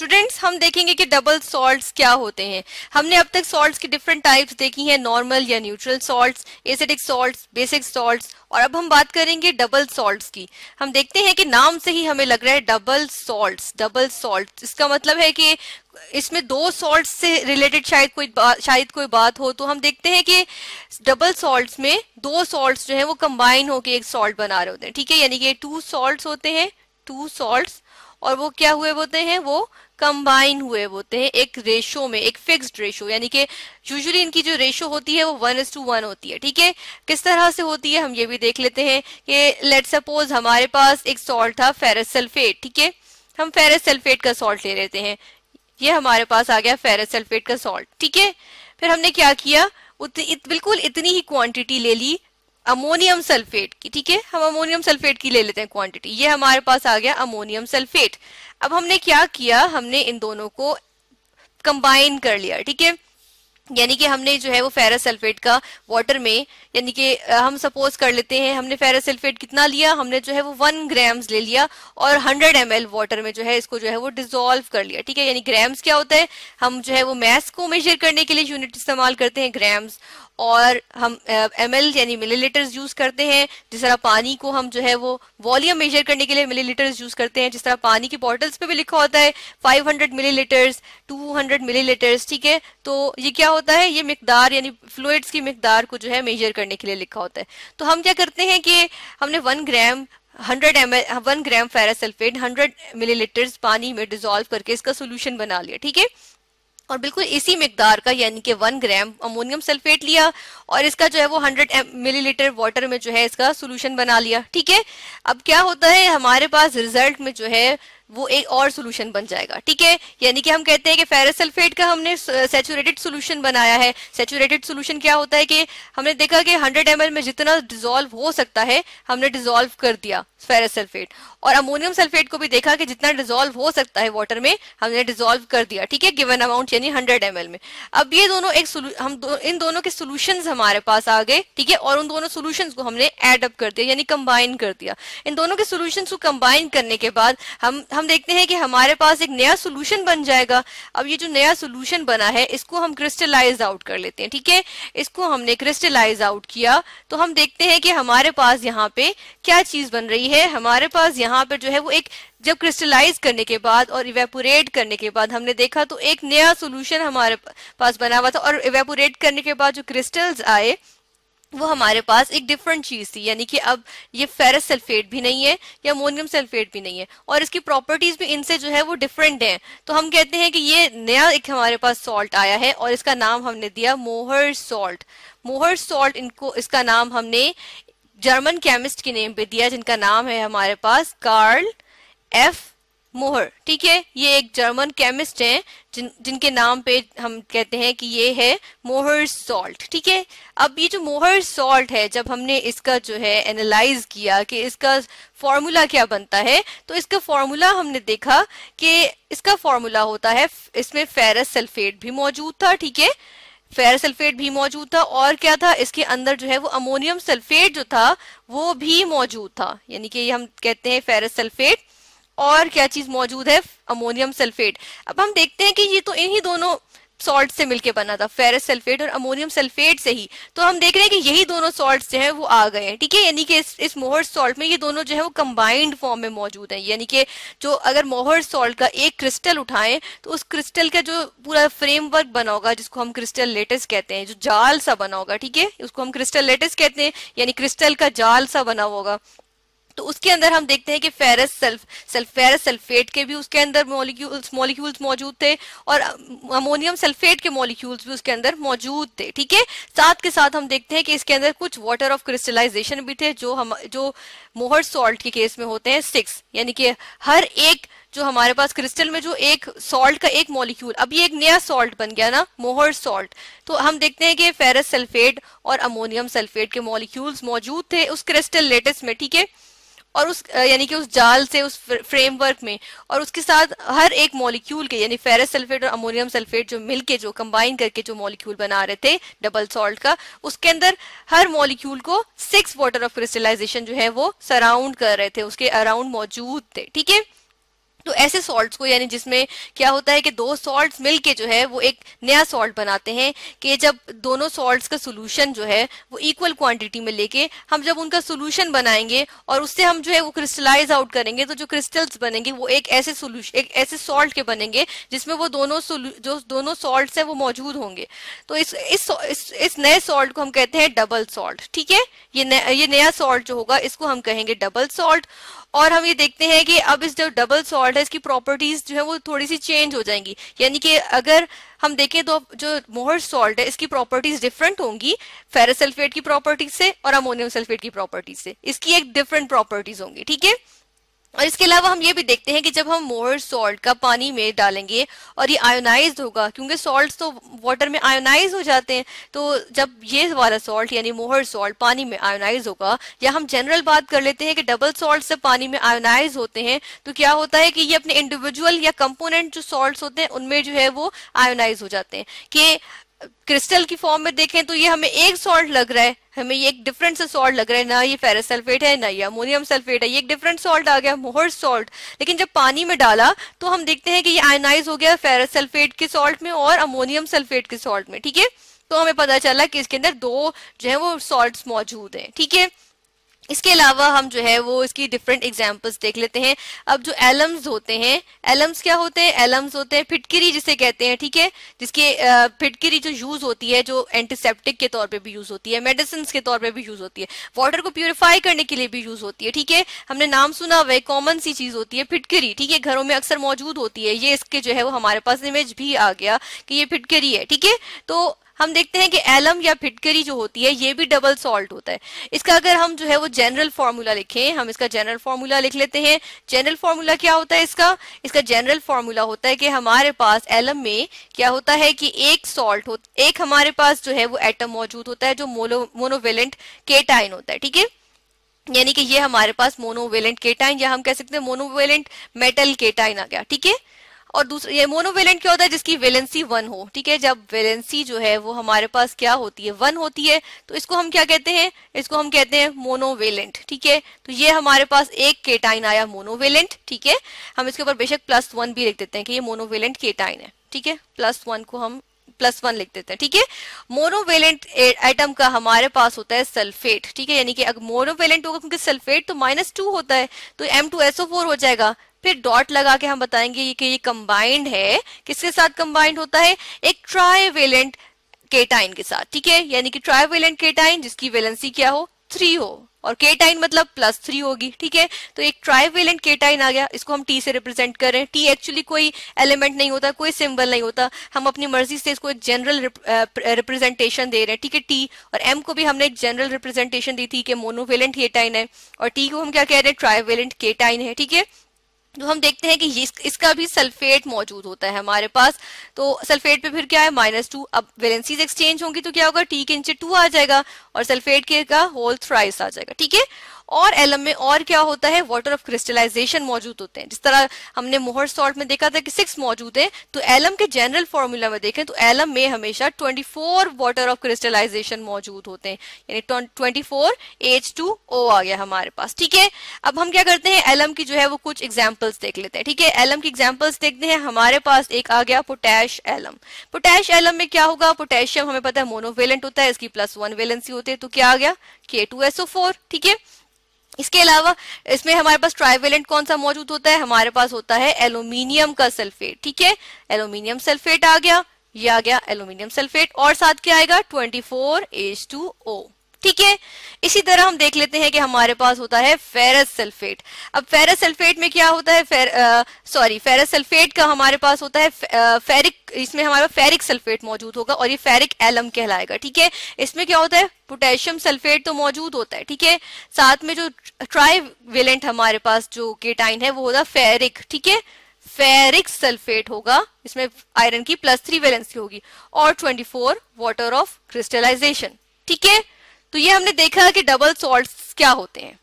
students हम देखेंगे कि डबल सॉल्ट क्या होते हैं हमने अब तक सॉल्ट की डिफरेंट टाइप्स देखी हैं नॉर्मल या neutral salt acidic salt basic salt और अब हम बात करेंगे डबल सॉल्ट की हम देखते हैं कि नाम से ही हमें लग रहा है डबल सॉल्ट डबल सॉल्ट इसका मतलब है कि इसमें दो सॉल्ट से रिलेटेड शायद कोई शायद कोई बात हो तो हम देखते हैं कि डबल सॉल्ट में दो सॉल्ट जो है वो कंबाइन होकर एक सॉल्ट बना रहे होते हैं ठीक है यानी कि टू सॉल्ट होते हैं टू सॉल्ट और वो क्या हुए होते हैं वो कंबाइन हुए होते हैं एक रेशो में एक फिक्स्ड रेशो यानी कि यूजुअली इनकी जो रेशो होती है वो वन इज टू वन होती है ठीक है किस तरह से होती है हम ये भी देख लेते हैं कि लेट सपोज हमारे पास एक सॉल्ट था फेरस सल्फेट ठीक है हम फेरस सल्फेट का सॉल्ट ले लेते हैं ये हमारे पास आ गया फेरस सल्फेट का सॉल्ट ठीक है फिर हमने क्या किया उत, इत, बिल्कुल इतनी ही क्वांटिटी ले ली अमोनियम सल्फेट की ठीक है हम अमोनियम सल्फेट की ले लेते हैं क्वांटिटी ये हमारे पास आ गया अमोनियम सल्फेट अब हमने क्या किया हमने इन दोनों को कंबाइन कर लिया ठीक है यानी कि हमने जो है वो फेरस सल्फेट का वाटर में यानी कि हम सपोज कर लेते हैं हमने फेरस सल्फेट कितना लिया हमने जो है वो वन ग्राम्स ले लिया और हंड्रेड एम वाटर में जो है इसको जो है वो डिजोल्व कर लिया ठीक है यानी ग्राम्स क्या होता है हम जो है वो मैस को मेजर करने के लिए यूनिट इस्तेमाल करते हैं ग्राम्स और हम एम एल यानी मिलीलीटर्स यूज करते हैं जिस तरह पानी को हम जो है वो वॉल्यूम मेजर करने के लिए मिलीलीटर्स यूज करते हैं जिस तरह पानी की बॉटल्स पे भी लिखा होता है 500 मिलीलीटर्स 200 मिलीलीटर्स ठीक है तो ये क्या होता है ये मकदार यानी फ्लूड्स की मकदार को जो है मेजर करने के लिए लिखा होता है तो हम क्या करते हैं कि हमने one gram 100 M one gram ferrous sulphate 100 millilitres पानी में डिजोल्व करके इसका सोल्यूशन बना लिया ठीक है और बिल्कुल इसी मकदार का यानी कि वन ग्राम अमोनियम सल्फेट लिया और इसका जो है वो हंड्रेड मिलीलीटर वाटर में जो है इसका सोल्यूशन बना लिया ठीक है अब क्या होता है हमारे पास रिजल्ट में जो है वो एक और सोल्यूशन बन जाएगा ठीक है यानी कि हम कहते हैं कि फेरस सल्फेट का हमने सेचुरेटेड uh, सोल्यूशन बनाया है सेचुरेटेड सोल्यूशन क्या होता है कि हमने देखा कि 100 एम में जितना डिजोल्व हो सकता है हमने डिजोल्व कर दिया फेरस सल्फेट और अमोनियम सल्फेट को भी देखा कि जितना डिजोल्व हो सकता है वाटर में हमने डिजोल्व कर दिया ठीक है गिवन अमाउंट यानी हंड्रेड एम में अब ये दोनों एक हम दो, इन दोनों के सोल्यूशन हमारे पास आ गए ठीक है और उन दोनों सोल्यूशन को हमने एडअप कर दिया यानी कंबाइन कर दिया इन दोनों के सोल्यूशन को कंबाइन करने के बाद हम, हम हम देखते हैं कि हमारे पास एक नया सोल्यूशन बन जाएगा अब ये जो नया सोल्यूशन बना है इसको हम क्रिस्टलाइज आउट कर लेते हैं ठीक है इसको हमने क्रिस्टलाइज आउट किया तो हम देखते हैं कि हमारे पास यहाँ पे क्या चीज बन रही है हमारे पास यहाँ पर जो है वो एक जब क्रिस्टलाइज करने के बाद और इवेपोरेट करने के बाद हमने देखा तो एक नया सोल्यूशन हमारे पास बना हुआ था और इवेपोरेट करने के बाद जो क्रिस्टल्स आए वो हमारे पास एक डिफरेंट चीज थी यानी कि अब ये फेरस सल्फेट भी नहीं है या अमोनियम सल्फेट भी नहीं है और इसकी प्रॉपर्टीज भी इनसे जो है वो डिफरेंट हैं तो हम कहते हैं कि ये नया एक हमारे पास सॉल्ट आया है और इसका नाम हमने दिया मोहर सॉल्ट मोहर सॉल्ट इनको इसका नाम हमने जर्मन केमिस्ट के नेम पे दिया जिनका नाम है हमारे पास कार्ल एफ मोहर ठीक है ये एक जर्मन केमिस्ट हैं जिन जिनके नाम पे हम कहते हैं कि ये है मोहर सॉल्ट ठीक है अब ये जो मोहर सॉल्ट है जब हमने इसका जो है एनालाइज किया कि इसका फॉर्मूला क्या बनता है तो इसका फॉर्मूला हमने देखा कि इसका फॉर्मूला होता है इसमें फेरस सल्फेट भी मौजूद था ठीक है फेर सल्फेट भी मौजूद था और क्या था इसके अंदर जो है वो अमोनियम सल्फेट जो था वो भी मौजूद था यानी कि हम कहते हैं फेरस सल्फेट और क्या चीज मौजूद है अमोनियम सल्फेट अब हम देखते हैं कि ये तो इन्हीं दोनों सॉल्ट से मिलके बना था फेरस सल्फेट और अमोनियम सल्फेट से ही तो हम देख रहे हैं कि यही दोनों सॉल्ट जो है वो आ गए हैं ठीक है यानी कि इस, इस मोहर सॉल्ट में ये दोनों जो है वो कंबाइंड फॉर्म में मौजूद है यानी कि जो अगर मोहर सॉल्ट का एक क्रिस्टल उठाएं तो उस क्रिस्टल का जो पूरा फ्रेमवर्क बना होगा जिसको हम क्रिस्टल लेटेस कहते हैं जो जाल सा बना होगा ठीक है उसको हम क्रिस्टल लेटेस कहते हैं यानी क्रिस्टल का जाल सा बना होगा तो उसके अंदर हम देखते हैं कि ferrous sulph sulph ferrous sulphate के भी उसके अंदर मॉलिक्यूल्स मॉलिक्यूल्स मौजूद थे और अमोनियम सल्फेट के मॉलिक्यूल्स भी उसके अंदर मौजूद थे ठीक है साथ के साथ हम देखते हैं कि इसके अंदर कुछ वाटर ऑफ क्रिस्टलाइजेशन भी थे जो हम जो मोहर सॉल्ट के केस में होते हैं सिक्स यानी कि हर एक जो हमारे पास क्रिस्टल में जो एक सॉल्ट का एक मॉलिक्यूल अब ये एक नया सॉल्ट बन गया ना मोहर सॉल्ट तो हम देखते हैं कि फेरस सल्फेट और अमोनियम सल्फेट के मॉलिक्यूल्स मौजूद थे उस क्रिस्टल लेटेस्ट में ठीक है और उस यानी कि उस जाल से उस फ्रेमवर्क में और उसके साथ हर एक मॉलिक्यूल के यानी फेरस सल्फेट और अमोनियम सल्फेट जो मिलके जो कंबाइन करके जो मॉलिक्यूल बना रहे थे डबल सॉल्ट का उसके अंदर हर मॉलिक्यूल को सिक्स वाटर ऑफ क्रिस्टलाइजेशन जो है वो सराउंड कर रहे थे उसके अराउंड मौजूद थे ठीक है तो ऐसे सॉल्ट्स को यानी जिसमें क्या होता है कि दो सॉल्ट्स मिलके जो है वो एक नया सॉल्ट बनाते हैं कि जब दोनों सॉल्ट्स का सोल्यूशन जो है वो इक्वल क्वांटिटी में लेके हम जब उनका सोल्यूशन बनाएंगे और उससे हम जो है वो क्रिस्टलाइज आउट करेंगे तो जो क्रिस्टल्स बनेंगे वो एक ऐसे सोल्यूशन एक ऐसे सॉल्ट के बनेंगे जिसमें वो दोनों जो दोनों सॉल्ट है वो मौजूद होंगे तो इस इस, इस, इस नए सॉल्ट को हम कहते हैं डबल सॉल्ट ठीक है ये न, ये नया सॉल्ट जो होगा इसको हम कहेंगे डबल सॉल्ट और हम ये देखते हैं कि अब इस जो डबल सॉल्ट है इसकी प्रॉपर्टीज जो है वो थोड़ी सी चेंज हो जाएंगी यानी कि अगर हम देखें तो जो मोहर सॉल्ट है इसकी प्रॉपर्टीज डिफरेंट होंगी फेरसल्फेट की प्रॉपर्टीज से और अमोनियम सल्फेट की प्रॉपर्टीज से इसकी एक डिफरेंट प्रॉपर्टीज होंगी ठीक है और इसके अलावा हम ये भी देखते हैं कि जब हम मोहर सॉल्ट का पानी में डालेंगे और ये आयोनाइज होगा क्योंकि सॉल्ट तो वाटर में आयोनाइज हो जाते हैं तो जब ये वाला सॉल्ट यानी मोहर सॉल्ट पानी में आयोनाइज होगा या हम जनरल बात कर लेते हैं कि डबल सॉल्ट जब पानी में आयोनाइज होते हैं तो क्या होता है कि ये अपने इंडिविजुअल या कंपोनेंट जो सॉल्ट होते हैं उनमें जो है वो आयोनाइज हो जाते हैं कि क्रिस्टल की फॉर्म में देखें तो ये हमें एक सॉल्ट लग रहा है हमें ये एक डिफरेंट सा सॉल्ट लग रहा है ना ये फेरस सल्फेट है ना ये अमोनियम सल्फेट है ये एक डिफरेंट सॉल्ट आ गया मोहर सॉल्ट लेकिन जब पानी में डाला तो हम देखते हैं कि ये आयनाइज हो गया फेरस सल्फेट के सॉल्ट में और अमोनियम सल्फेट के सॉल्ट में ठीक है तो हमें पता चला कि इसके अंदर दो जो है वो सॉल्ट मौजूद है ठीक है इसके अलावा हम जो है वो इसकी डिफरेंट एग्जाम्पल्स देख लेते हैं अब जो एलम्स होते हैं एलम्स क्या होते हैं एलम्स होते हैं फिटकिरी जिसे कहते हैं ठीक है जिसके फिटकिरी जो यूज होती है जो एंटीसेप्टिक के तौर पे भी यूज होती है मेडिसिन के तौर पे भी यूज होती है वाटर को प्योरीफाई करने के लिए भी यूज होती है ठीक है हमने नाम सुना हुआ कॉमन सी चीज होती है फिटकिरी ठीक है घरों में अक्सर मौजूद होती है ये इसके जो है वो हमारे पास इमेज भी आ गया कि ये फिटकिरी है ठीक है तो हम देखते हैं कि एलम या फिटकरी जो होती है ये भी डबल सॉल्ट होता है इसका अगर हम जो है वो जनरल फार्मूला लिखें हम इसका जनरल फार्मूला लिख लेते हैं जनरल फार्मूला क्या होता है इसका इसका जनरल फार्मूला होता है कि हमारे पास एलम में क्या होता है कि एक सॉल्ट हो एक हमारे पास जो है वो एटम मौजूद होता है जो मोनो मोनोवेलेंट केटाइन होता है ठीक है यानी कि ये हमारे पास मोनोवेलेंट केटाइन या हम कह सकते हैं मोनोवेलेंट मेटल केटाइन आ गया ठीक है और दूसरा ये मोनोवेलेंट क्या होता है जिसकी वेलेंसी वन हो ठीक है जब वेलेंसी जो है वो हमारे पास क्या होती है वन होती है तो इसको हम क्या कहते हैं इसको हम कहते हैं मोनोवेलेंट ठीक है तो ये हमारे पास एक केटाइन आया मोनोवेलेंट ठीक है हम इसके ऊपर बेशक प्लस वन भी लिख देते हैं कि ये मोनोवेलेंट केटाइन है ठीक है प्लस वन को हम प्लस वन लिख देते हैं ठीक है मोनोवेलेंट एटम का हमारे पास होता है सल्फेट ठीक है यानी कि अगर मोनोवेलेंट होगा क्योंकि सल्फेट तो माइनस टू होता है तो एम टू एसओ फोर हो जाएगा फिर डॉट लगा के हम बताएंगे कि ये कंबाइंड है किसके साथ कंबाइंड होता है एक ट्राइवेलेंट केटाइन के साथ ठीक है यानी कि ट्राइवेलेंट केटाइन जिसकी वेलेंसी क्या हो थ्री हो और केटाइन मतलब प्लस थ्री होगी ठीक है तो एक ट्राइवेलेंट केटाइन आ गया इसको हम टी से रिप्रेजेंट कर रहे हैं टी एक्चुअली कोई एलिमेंट नहीं होता कोई सिंबल नहीं होता हम अपनी मर्जी से इसको एक जनरल रिप्रेजेंटेशन दे रहे हैं ठीक है टी और एम को भी हमने एक जनरल रिप्रेजेंटेशन दी थी कि मोनोवेलेंट केटाइन है और टी को हम क्या कह रहे हैं ट्राइवेलेंट केटाइन है ठीक है जो तो हम देखते हैं कि इसका भी सल्फेट मौजूद होता है हमारे पास तो सल्फेट पे फिर क्या है माइनस टू अब वेलेंसीज एक्सचेंज होंगी तो क्या होगा टी के नीचे टू आ जाएगा और सल्फेट के का होल थ्राइस आ जाएगा ठीक है और एलम में और क्या होता है वाटर ऑफ क्रिस्टलाइजेशन मौजूद होते हैं जिस तरह हमने मोहर सॉल्ट में देखा था कि सिक्स मौजूद है तो एलम के जनरल फॉर्मूला में देखें तो एलम में हमेशा twenty four water of crystallisation मौजूद होते हैं यानी twenty four H two O आ गया हमारे पास ठीक है अब हम क्या करते हैं एलम की जो है वो कुछ एग्जाम्पल्स देख लेते हैं ठीक है एलम की एग्जाम्पल्स देखते हैं हमारे पास एक आ गया पोटैश एलम पोटैश एलम में क्या होगा पोटेशियम हमें पता है मोनोवेलेंट होता है इसकी प्लस वन वेलेंसी होती है तो क्या आ गया के टू एसओ फोर ठीक है इसके अलावा इसमें हमारे पास ट्राइवेलेंट कौन सा मौजूद होता है हमारे पास होता है एल्यूमिनियम का सल्फेट ठीक है एल्यूमिनियम सल्फेट आ गया ये आ गया एल्यूमिनियम सल्फेट और साथ क्या आएगा twenty four H two O ठीक है इसी तरह हम देख लेते हैं कि हमारे पास होता है फेरस सल्फेट अब फेरस सल्फेट में क्या होता है फेर सॉरी फेरस सल्फेट का हमारे पास होता है फेरिक इसमें हमारा फेरिक सल्फेट मौजूद होगा और ये फेरिक एलम कहलाएगा ठीक है इसमें क्या होता है पोटेशियम सल्फेट तो मौजूद होता है ठीक है साथ में जो ट्राईवेलेंट हमारे पास जो केटाइन है वो होता है फेरिक ठीक है फेरिक सल्फेट होगा इसमें आयरन की प्लस थ्री वेलेंसी होगी और twenty four water of crystallisation ठीक है तो ये हमने देखा कि डबल सॉल्ट क्या होते हैं